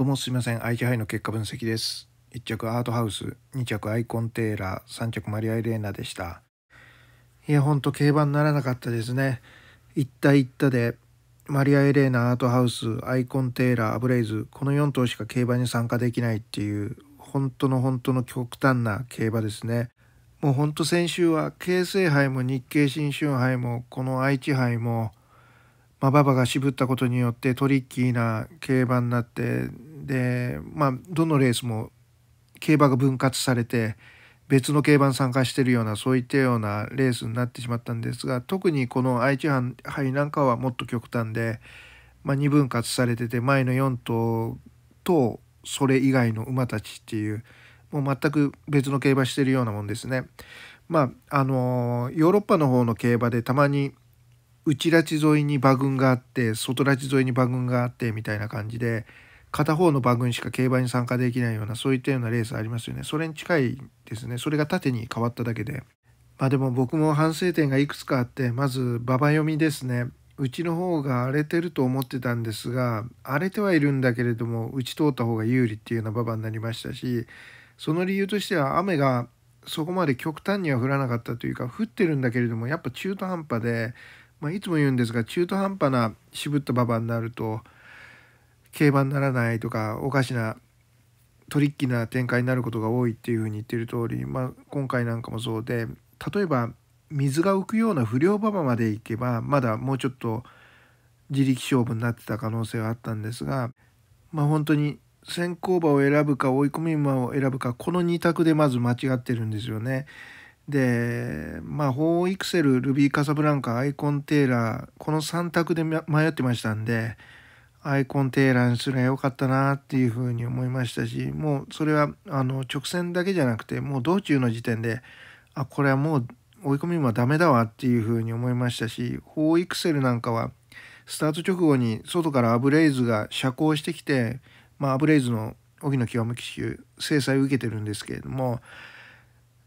どうもすいません IQ 杯の結果分析です1着アートハウス2着アイコンテーラー3着マリア・エレーナでしたいやほんと競馬にならなかったですね一った一っでマリア・エレーナアートハウスアイコンテーラーアブレイズこの4頭しか競馬に参加できないっていう本当の本当の極端な競馬ですねもうほんと先週は京成杯も日経新春杯もこの愛知杯もまあ、馬場が渋ったことによってトリッキーな競馬になってで、まあ、どのレースも競馬が分割されて別の競馬に参加してるようなそういったようなレースになってしまったんですが特にこの愛知杯なんかはもっと極端で、まあ、2分割されてて前の4頭とそれ以外の馬たちっていうもう全く別の競馬してるようなもんですね。まああのー、ヨーロッパの方の競馬でたまに内立致沿いに馬群があって外立致沿いに馬群があってみたいな感じで片方の番組しか競馬に参加できないようなそういったようなレースありますよねそれに近いですねそれが縦に変わっただけでまあでも僕も反省点がいくつかあってまず馬場読みですねうちの方が荒れてると思ってたんですが荒れてはいるんだけれども打ち通った方が有利っていうような馬場になりましたしその理由としては雨がそこまで極端には降らなかったというか降ってるんだけれどもやっぱ中途半端で、まあ、いつも言うんですが中途半端な渋った馬場になると競馬にならないとかおかしなトリッキーな展開になることが多いっていうふうに言ってる通り、まあ、今回なんかもそうで例えば水が浮くような不良馬場まで行けばまだもうちょっと自力勝負になってた可能性はあったんですが、まあ、本当に先行馬を選ぶか追い込み馬を選ぶかこの2択でまず間違ってるんですよね。でまあホーイクセルルビー・カサブランカアイコン・テーラーこの3択で迷ってましたんで。アイコンテーラーにすればよかったなっていうふうに思いましたしもうそれはあの直線だけじゃなくてもう道中の時点であこれはもう追い込みはダメだわっていうふうに思いましたし法イクセルなんかはスタート直後に外からアブレイズが遮光してきて、まあ、アブレイズの荻野清美騎手制裁を受けてるんですけれども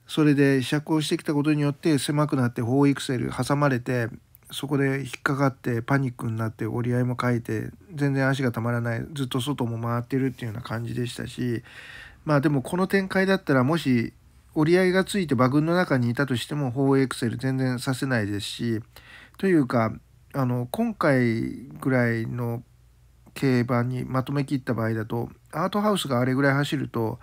それで遮光してきたことによって狭くなって法イクセル挟まれてそこで引っかかってパニックになって折り合いも書いて全然足がたまらないずっと外も回ってるっていうような感じでしたしまあでもこの展開だったらもし折り合いがついて馬群の中にいたとしても法エクセル全然させないですしというかあの今回ぐらいの競馬にまとめきった場合だとアートハウスがあれぐらい走ると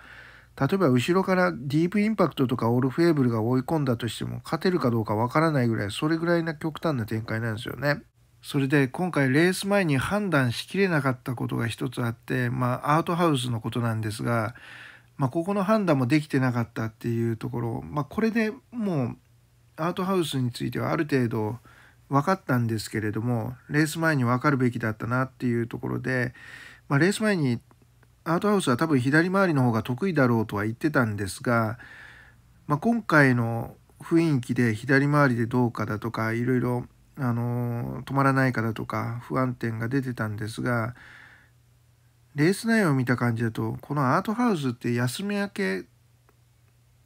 例えば後ろからディープインパクトとかオールフェーブルが追い込んだとしても勝てるかどうかわからないぐらいそれぐらいな極端な展開なんですよね。それで今回レース前に判断しきれなかったことが一つあってまあアートハウスのことなんですが、まあ、ここの判断もできてなかったっていうところ、まあ、これでもうアートハウスについてはある程度分かったんですけれどもレース前に分かるべきだったなっていうところで、まあ、レース前にアートハウスは多分左回りの方が得意だろうとは言ってたんですが、まあ、今回の雰囲気で左回りでどうかだとかいろいろ、あの止まらないかだとか不安定が出てたんですがレース内容を見た感じだとこのアートハウスって休み明け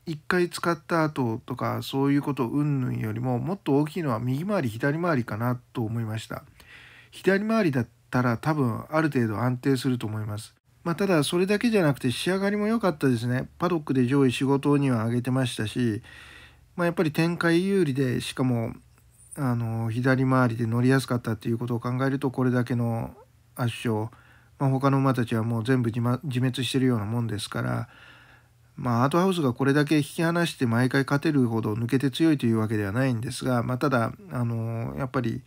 1回使った後とかそういうこと云々よりももっと大きいのは右回り左回りかなと思いました左回りだったら多分ある程度安定すると思いますまあ、ただそれだけじゃなくて仕上がりも良かったですねパドックで上位仕事には上げてましたし、まあ、やっぱり展開有利でしかもあの左回りで乗りやすかったっていうことを考えるとこれだけの圧勝、まあ、他の馬たちはもう全部自,、ま、自滅してるようなもんですから、まあ、アートハウスがこれだけ引き離して毎回勝てるほど抜けて強いというわけではないんですが、まあ、ただあのやっぱり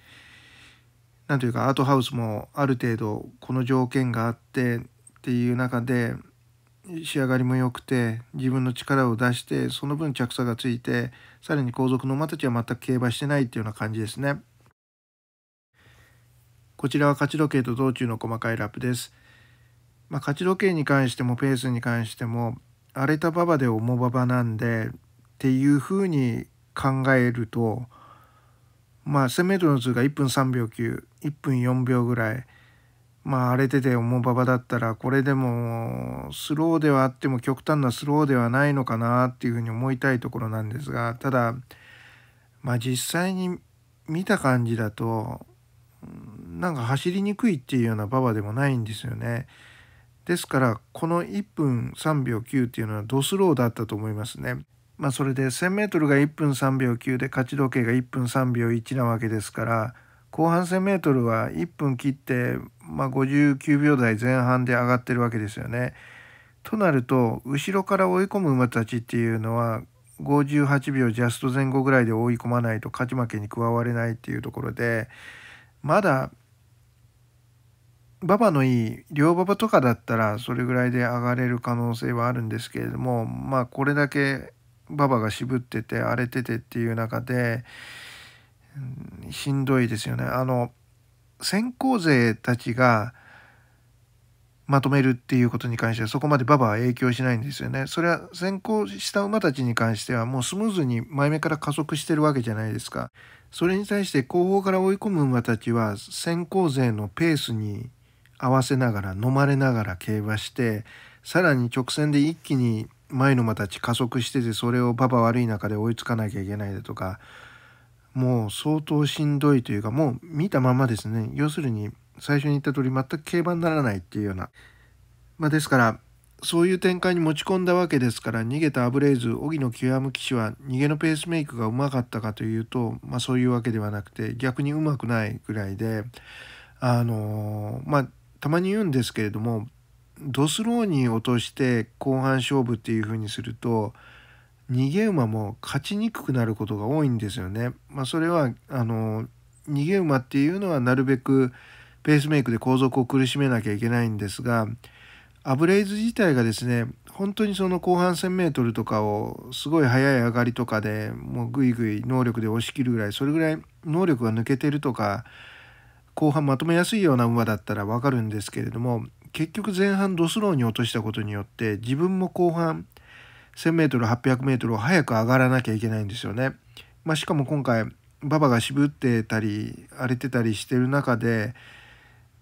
何というかアートハウスもある程度この条件があってっていう中で仕上がりも良くて自分の力を出してその分着差がついてさらに後続の馬たちは全く競馬してないっていうような感じですね。こちらは勝ち時計と道中の細かいラップです。まあ、勝ち時計に関してもペースに関しても荒れた馬場で重馬場なんでっていうふうに考えるとまあ 1,000m の通過1分3秒91分4秒ぐらいまあ荒れてて重馬場だったらこれでもスローではあっても極端なスローではないのかなっていうふうに思いたいところなんですがただまあ実際に見た感じだとなんか走りにくいっていうような馬場でもないんですよね。ですからこの1分3秒9っていうのはドスローだったと思いますね。まあそれで 1,000m が1分3秒9で勝ち時計が1分3秒1なわけですから後半 1,000m は1分切ってまあ、59秒台前半で上がってるわけですよね。となると後ろから追い込む馬たちっていうのは58秒ジャスト前後ぐらいで追い込まないと勝ち負けに加われないっていうところでまだ馬場のいい両馬場とかだったらそれぐらいで上がれる可能性はあるんですけれどもまあこれだけ馬場が渋ってて荒れててっていう中で、うん、しんどいですよね。あの先行勢たちがまとめるっていうことに関してはそこまでババは影響しないんですよね。それは先行した馬たちに関してはもうスムーズに前目から加速してるわけじゃないですか。それに対して後方から追い込む馬たちは先行勢のペースに合わせながら飲まれながら競馬してさらに直線で一気に前の馬たち加速しててそれを馬場悪い中で追いつかなきゃいけないだとかもう相当しんどいというかもう見たままですね要するに最初に言った通り全く競馬にならないっていうような、まあ、ですからそういう展開に持ち込んだわけですから逃げたアブレイズ荻野清山騎手は逃げのペースメイクがうまかったかというと、まあ、そういうわけではなくて逆にうまくないぐらいであのー、まあたまに言うんですけれどもドスローに落として後半勝負っていう風にすると逃げ馬も勝ちにくくなることが多いんですよね。まあ、それはあの逃げ馬っていうのはなるべくペースメイクで後続を苦しめなきゃいけないんですがアブレイズ自体がですね本当にその後半 1,000m とかをすごい速い上がりとかでもうぐいぐい能力で押し切るぐらいそれぐらい能力が抜けてるとか後半まとめやすいような馬だったらわかるんですけれども結局前半ドスローに落としたことによって自分も後半1 0 0 0ル、800m を早く上がらなきゃいけないんですよね。まあ、しかも今回馬場が渋ってたり荒れてたりしてる中で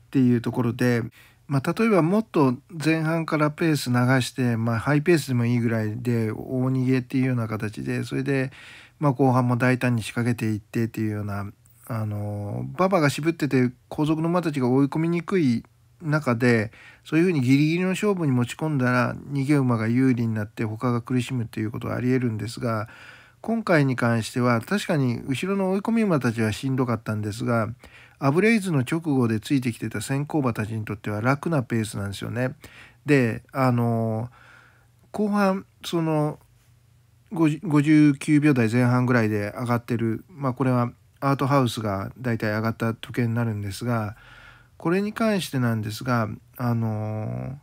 っていうところで、まあ、例えばもっと前半からペース流して、まあ、ハイペースでもいいぐらいで大逃げっていうような形でそれで、まあ、後半も大胆に仕掛けていってっていうようなあの馬場が渋ってて後続の馬たちが追い込みにくい中でそういうふうにギリギリの勝負に持ち込んだら逃げ馬が有利になって他が苦しむっていうことはありえるんですが今回に関しては確かに後ろの追い込み馬たちはしんどかったんですがアブレイズの直後でついてきてた先行馬たちにとっては楽なペースなんですよね。であの後半その59秒台前半ぐらいで上がってるまあこれはアートハウスが大体上がった時計になるんですが。これに関してなんですが、あの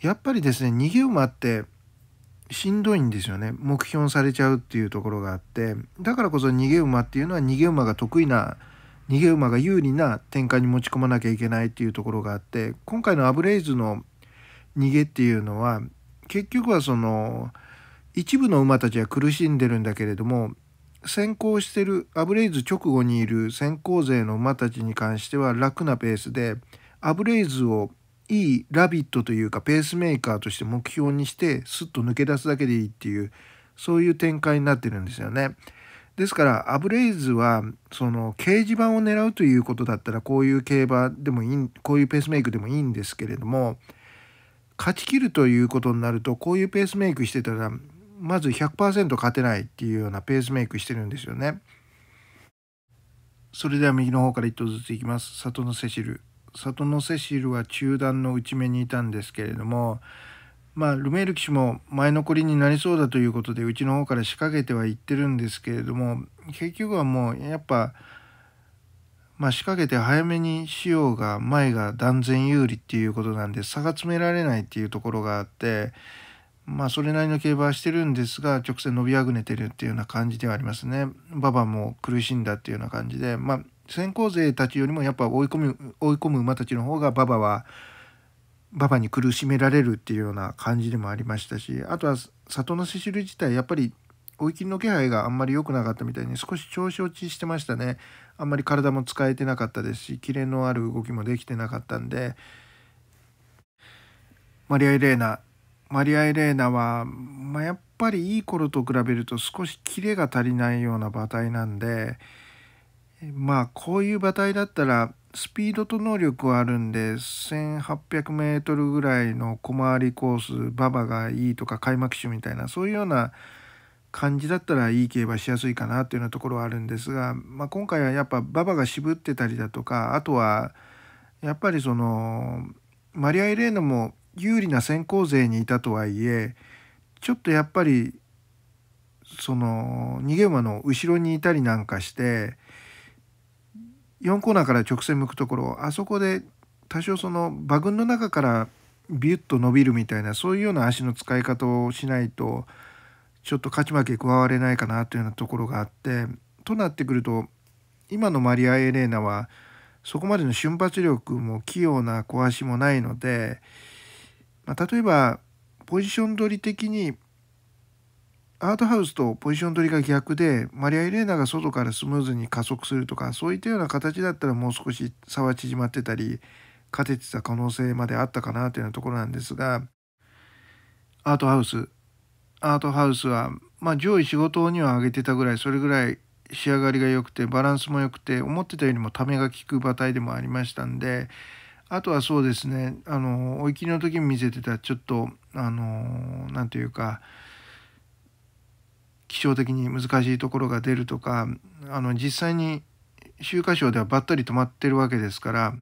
ー、やっぱりですね、逃げ馬ってしんどいんですよね。目標されちゃうっていうところがあって、だからこそ逃げ馬っていうのは逃げ馬が得意な、逃げ馬が有利な展開に持ち込まなきゃいけないっていうところがあって、今回のアブレイズの逃げっていうのは、結局はその、一部の馬たちは苦しんでるんだけれども先行してるアブレイズ直後にいる先行勢の馬たちに関しては楽なペースでアブレイズをいいラビットというかペースメーカーとして目標にしてスッと抜け出すだけでいいっていうそういう展開になってるんですよね。ですからアブレイズはその掲示板を狙うということだったらこういう競馬でもいいこういうペースメイクでもいいんですけれども勝ちきるということになるとこういうペースメイクしてたらまず100%勝てないっていうようなペースメイクしてるんですよね。それでは右の方から1頭ずついきます。里のセシル。里のセシルは中段の内目にいたんですけれども、まあ、ルメール騎手も前残りになりそうだということでうちの方から仕掛けてはいってるんですけれども結局はもうやっぱ、まあ、仕掛けて早めにしようが前が断然有利っていうことなんで差が詰められないっていうところがあって。まあ、それなりの競馬はしてるんですが、直線伸びあぐねてるっていうような感じではありますね。馬場も苦しんだっていうような感じで、まあ、先行勢たちよりもやっぱ追い込む、追い込む馬たちの方が馬場は、馬場に苦しめられるっていうような感じでもありましたし、あとは里のセシル自体、やっぱり追い切りの気配があんまり良くなかったみたいに少し調子落ちしてましたね。あんまり体も使えてなかったですし、キレのある動きもできてなかったんで、マリア・エレーナマリア・エレーナは、まあ、やっぱりいい頃と比べると少しキレが足りないような馬体なんでまあこういう馬体だったらスピードと能力はあるんで 1800m ぐらいの小回りコース馬場がいいとか開幕種みたいなそういうような感じだったらいい競馬しやすいかなっていうようなところはあるんですが、まあ、今回はやっぱ馬場が渋ってたりだとかあとはやっぱりそのマリア・エレーナも有利な先行勢にいたとはいえちょっとやっぱりその逃げ馬の後ろにいたりなんかして4コーナーから直線向くところあそこで多少その馬群の中からビュッと伸びるみたいなそういうような足の使い方をしないとちょっと勝ち負け加われないかなというようなところがあってとなってくると今のマリア・エレーナはそこまでの瞬発力も器用な小足もないので。まあ、例えばポジション取り的にアートハウスとポジション取りが逆でマリア・エレーナが外からスムーズに加速するとかそういったような形だったらもう少し差は縮まってたり勝ててた可能性まであったかなというようなところなんですがアートハウスアートハウスは、まあ、上位仕事には上げてたぐらいそれぐらい仕上がりが良くてバランスも良くて思ってたよりもためが利く馬体でもありましたんであとはそうですねあのお切きの時に見せてたちょっとあの何て言うか気象的に難しいところが出るとかあの実際に秋華賞ではばったり止まってるわけですから、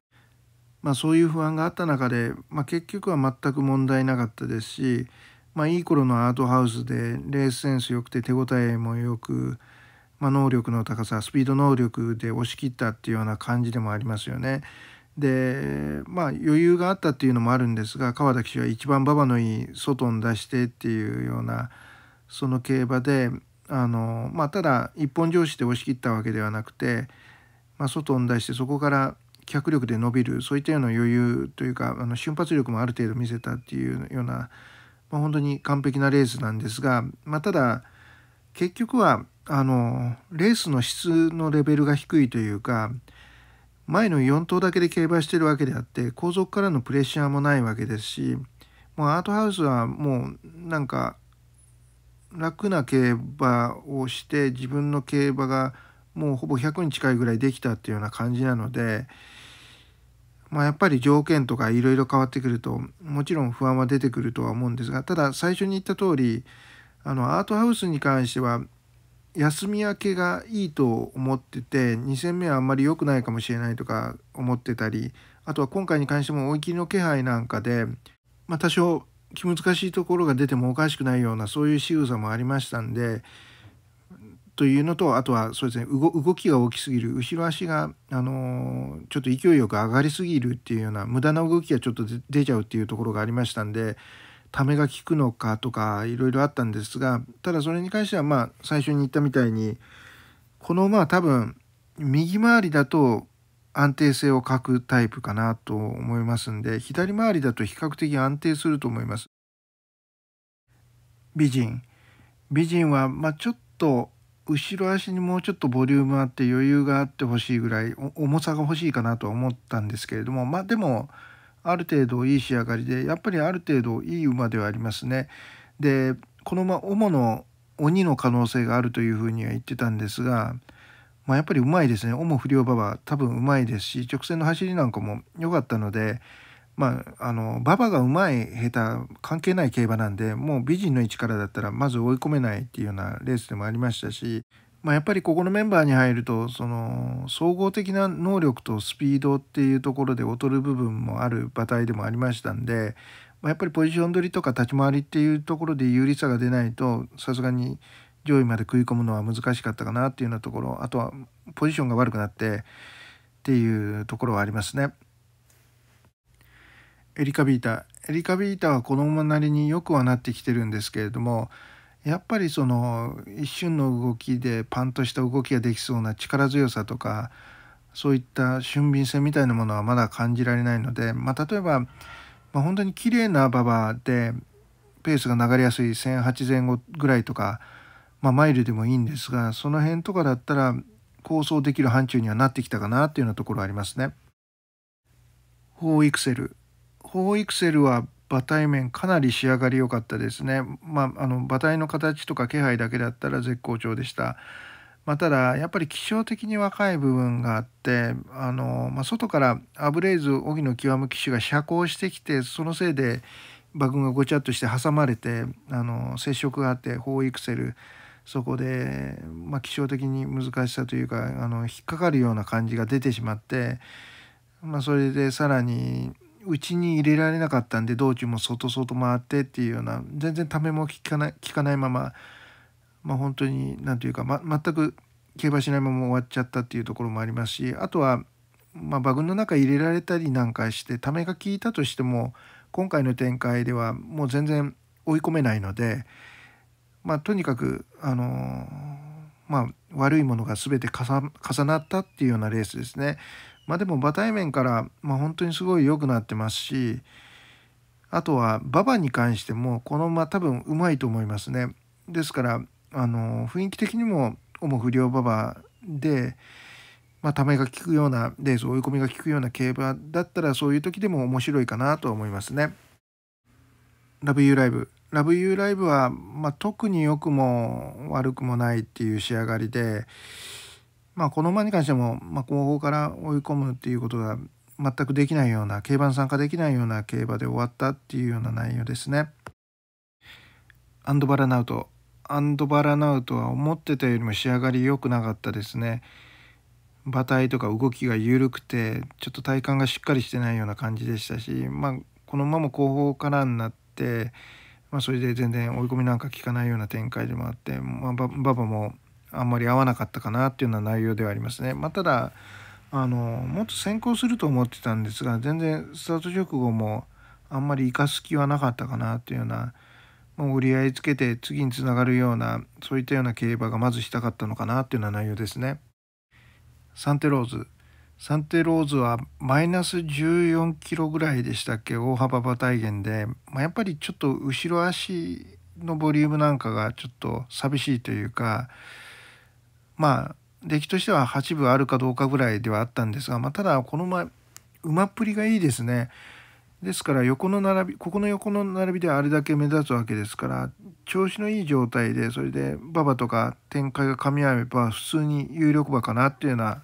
まあ、そういう不安があった中で、まあ、結局は全く問題なかったですし、まあ、いい頃のアートハウスでレースセンス良くて手応えもよく、ま能力の高さスピード能力で押し切ったっていうような感じでもありますよね。でまあ余裕があったっていうのもあるんですが川田騎手は一番馬場のいい外に出してっていうようなその競馬であの、まあ、ただ一本上司で押し切ったわけではなくて、まあ、外に出してそこから脚力で伸びるそういったような余裕というかあの瞬発力もある程度見せたっていうような、まあ、本当に完璧なレースなんですが、まあ、ただ結局はあのレースの質のレベルが低いというか。前の4頭だけで競馬してるわけであって後続からのプレッシャーもないわけですしもうアートハウスはもうなんか楽な競馬をして自分の競馬がもうほぼ100に近いぐらいできたっていうような感じなので、まあ、やっぱり条件とかいろいろ変わってくるともちろん不安は出てくるとは思うんですがただ最初に言った通りあのアートハウスに関しては休み明けがいいと思ってて2戦目はあんまり良くないかもしれないとか思ってたりあとは今回に関しても追い切りの気配なんかで、まあ、多少気難しいところが出てもおかしくないようなそういう仕草もありましたんでというのとあとはそうですね動きが大きすぎる後ろ足が、あのー、ちょっと勢いよく上がりすぎるっていうような無駄な動きがちょっと出ちゃうっていうところがありましたんでためが効くのかとかいろいろあったんですがただそれに関してはまあ最初に言ったみたいにこのまあ多分右回りだと安定性を欠くタイプかなと思いますんで左回りだと比較的安定すると思います。美人美人はまちょっと後ろ足にもうちょっとボリュームあって余裕があってほしいぐらい重さが欲しいかなと思ったんですけれどもまあでもある程度いい仕上がりでやっぱりある程度いい馬ではありますね。でこの馬主の鬼の可能性があるというふうには言ってたんですが、まあ、やっぱりうまいですね主不良馬は多分うまいですし直線の走りなんかも良かったので。まあ、あの馬場がうまい下手関係ない競馬なんでもう美人の位置からだったらまず追い込めないっていうようなレースでもありましたしまあ、やっぱりここのメンバーに入るとその総合的な能力とスピードっていうところで劣る部分もある馬体でもありましたんで、まあ、やっぱりポジション取りとか立ち回りっていうところで有利さが出ないとさすがに上位まで食い込むのは難しかったかなっていうようなところあとはポジションが悪くなってっていうところはありますね。エリカビータエリカビータは子供なりによくはなってきてるんですけれどもやっぱりその一瞬の動きでパンとした動きができそうな力強さとかそういった俊敏性みたいなものはまだ感じられないので、まあ、例えば、まあ、本当に綺麗な馬場でペースが流れやすい1008前後ぐらいとか、まあ、マイルでもいいんですがその辺とかだったら構想できる範疇にはなってきたかなというようなところありますね。ホーイクセル。ホーイクセルは馬体面かなり仕上がり良かったですね。まあ、あの馬体の形とか気配だけだったら絶好調でした。まあ、ただやっぱり気象的に若い部分があってあの、まあ、外からアブレイズ荻野極騎手が遮光してきてそのせいで馬群がごちゃっとして挟まれてあの接触があって包囲クセルそこで、まあ、気象的に難しさというかあの引っかかるような感じが出てしまって、まあ、それでさらにうちに入れられなかったんで道中もそとそと回ってっていうような全然ためも聞かない聞かないまままあ本当に何て言うか、ま、全く競馬しないまま終わっちゃったっていうところもありますしあとは、まあ、バグの中入れられたりなんかしてためが効いたとしても今回の展開ではもう全然追い込めないので、まあ、とにかく、あのー、まあ、悪いものが全て重なったっていうようなレースですね。まあ、でも馬体面から、まあ、本当にすごい良くなってますしあとは馬場に関してもこの馬多分うまいと思いますね。ですからあの雰囲気的にも主不良馬場で、まあ、ためが利くようなレース追い込みが利くような競馬だったらそういう時でも面白いかなと思いますね。ラブユーライブラブユーライブは、まあ、特に良くも悪くもないっていう仕上がりでまあ、この馬に関しても、まあ、後方から追い込むっていうことが全くできないような競馬に参加できないような競馬で終わったっていうような内容ですね。アンドバラナウトアンドバラナウトは思ってたよりも仕上がり良くなかったですね。馬体とか動きが緩くてちょっと体幹がしっかりしてないような感じでしたし、まあ、この馬も後方からになって、まあ、それで全然追い込みなんか効かないような展開でもあって、まあ、馬場もあんまり合わなかったかなっていうような内容ではありますね。まあ、ただあのもっと先行すると思ってたんですが全然スタート直後もあんまり生かす気はなかったかなというようなもう折り合いつけて次につながるようなそういったような競馬がまずしたかったのかなというような内容ですね。サンテローズサンテローズはマイナス14キロぐらいでしたっけ大幅馬体減で、まあ、やっぱりちょっと後ろ足のボリュームなんかがちょっと寂しいというかまあ出来としては8分あるかどうかぐらいではあったんですが、まあ、ただこの前馬っぷりがいいですね。ですから横の並びここの横の並びであれだけ目立つわけですから調子のいい状態でそれで馬場とか展開が噛み合えば普通に有力馬かなっていうような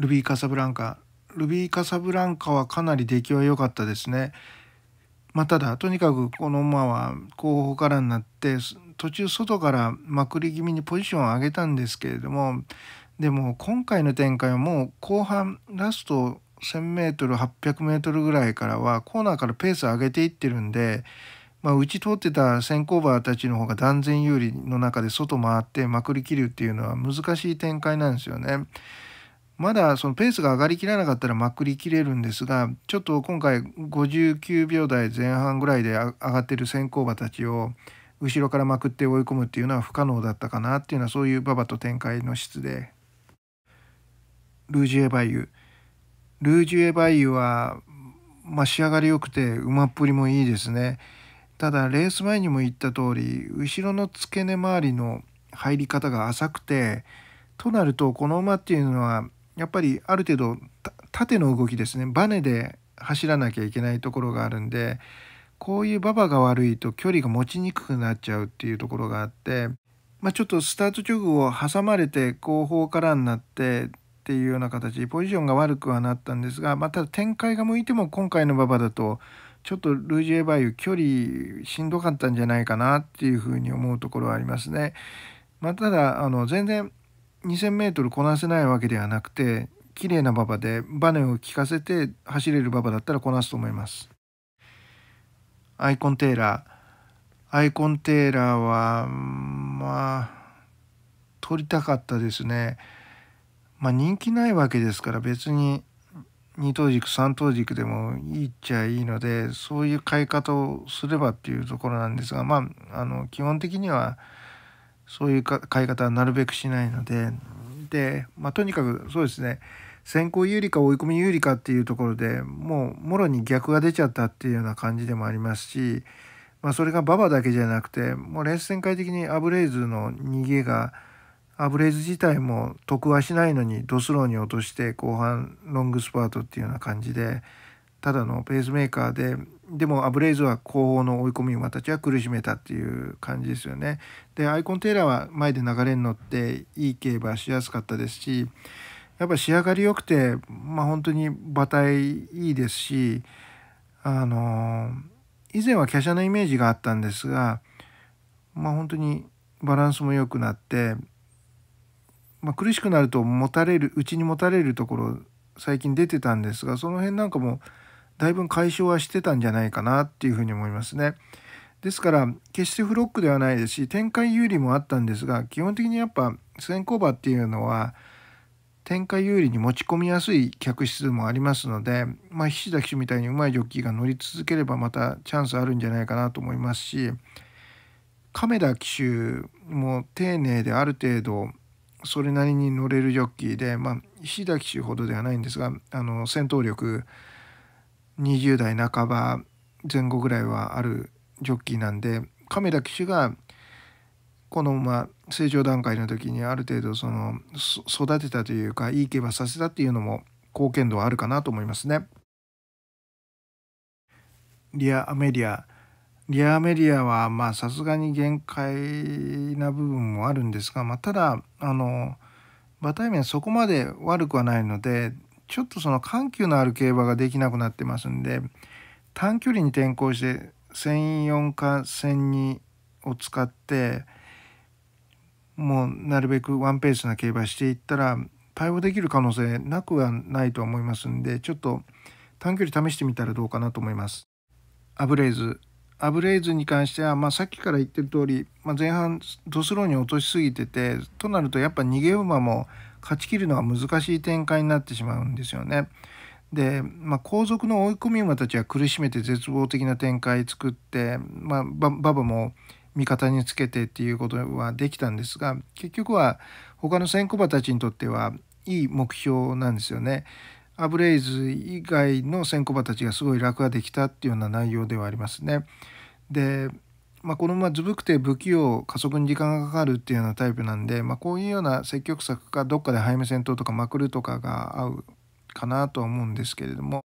ルビー・カサブランカルビー・カサブランカはかなり出来は良かったですね。まあ、ただとにかくこの馬は後方からになって途中外からまくり気味にポジションを上げたんですけれどもでも今回の展開はもう後半ラスト 1,000m800m ぐらいからはコーナーからペースを上げていってるんで、まあ、打ち通ってた先行馬たちの方が断然有利の中で外回ってまくりきるっていうのは難しい展開なんですよね。まだそのペースが上がりきらなかったらまくりきれるんですがちょっと今回59秒台前半ぐらいで上がってる先行馬たちを後ろからまくって追い込むっていうのは不可能だったかなっていうのはそういう馬場と展開の質でルージュエバイユルージュエバイユは、まあ、仕上がり良くて馬っぷりもいいですねただレース前にも言った通り後ろの付け根周りの入り方が浅くてとなるとこの馬っていうのはやっぱりある程度縦の動きですねバネで走らなきゃいけないところがあるんでこういう馬場が悪いと距離が持ちにくくなっちゃうっていうところがあって、まあ、ちょっとスタート直後を挟まれて後方からになってっていうような形でポジションが悪くはなったんですが、まあ、ただ展開が向いても今回の馬場だとちょっとルージュ・エバイユ距離しんどかったんじゃないかなっていうふうに思うところはありますね。まあ、ただあの全然 2000m こなせないわけではなくて綺麗な馬場でバネを利かせて走れる馬場だったらこなすと思います。アイコンテーラーアイコンテーラーはまあ撮りたかったですねまあ人気ないわけですから別に二等軸三等軸でもいいっちゃいいのでそういう買い方をすればっていうところなんですがまああの基本的にはそういう買い方はなるべくしないのでで、まあ、とにかくそうですね先行有利か追い込み有利かっていうところでもうもろに逆が出ちゃったっていうような感じでもありますし、まあ、それが馬場だけじゃなくてもうレース展開的にアブレイズの逃げがアブレイズ自体も得はしないのにドスローに落として後半ロングスパートっていうような感じでただのペースメーカーででもアブレイズは後方の追い込み馬たちは苦しめたっていう感じですよね。でアイコン・テーラーは前で流れに乗っていい競馬しやすかったですしやっぱ仕上がり良くて、まあ、本当に馬体いいですしあの以前は華奢なイメージがあったんですが、まあ、本当にバランスも良くなって、まあ、苦しくなると持たれるうちに持たれるところ最近出てたんですがその辺なんかもだいぶ解消はしてたんじゃないかなっていうふうに思いますね。ですから決してフロックではないですし展開有利もあったんですが基本的にやっぱ先行馬っていうのは展開有利に持ち込みやすい客数もありますので、まあ、菱田騎手みたいにうまいジョッキーが乗り続ければまたチャンスあるんじゃないかなと思いますし亀田騎手も丁寧である程度それなりに乗れるジョッキーで、まあ、菱田騎手ほどではないんですがあの戦闘力20代半ば前後ぐらいはあるジョッキーなんで亀田騎手がこのまま成長段階の時にある程度その育てたというかいい競馬させたっていうのも貢献度はあるかなと思いますね。リア・アメリアリア・アメリアはまあさすがに限界な部分もあるんですが、まあ、ただあの馬体面そこまで悪くはないのでちょっとその緩急のある競馬ができなくなってますんで短距離に転向して1004か1002を使って。もうなるべくワンペースな競馬していったら対応できる可能性なくはないと思いますんでちょっと短距離試してみたらどうかなと思います。アブレイズアブレイズに関しては、まあ、さっきから言ってる通り、まあ、前半ドスローに落としすぎててとなるとやっぱ逃げ馬も勝ちきるのは難しい展開になってしまうんですよね。で、まあ、後続の追い込み馬たちは苦しめて絶望的な展開作って、まあ、ババも味方につけてっていうことはできたんですが結局は他の先行馬たちにとってはいい目標なんですよね。アブレイズ以外の先行馬たちがすごい楽ができたっていうような内容ではありますね。で、まあ、このままずぶくて不器用加速に時間がかかるっていうようなタイプなんで、まあ、こういうような積極策かどっかで早め戦闘とかまくるとかが合うかなとは思うんですけれども。